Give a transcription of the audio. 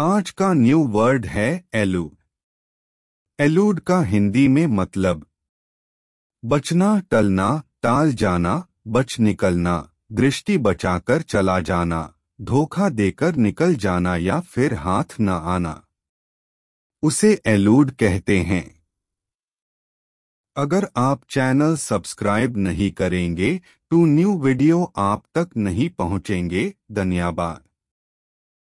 आज का new word है एलू एलूड का हिंदी में मतलब बचना टलना टाल जाना बच निकलना दृष्टि बचाकर चला जाना धोखा देकर निकल जाना या फिर हाथ न आना उसे एलूड कहते हैं अगर आप चैनल सब्सक्राइब नहीं करेंगे तो न्यू वीडियो आप तक नहीं पहुंचेंगे धन्यवाद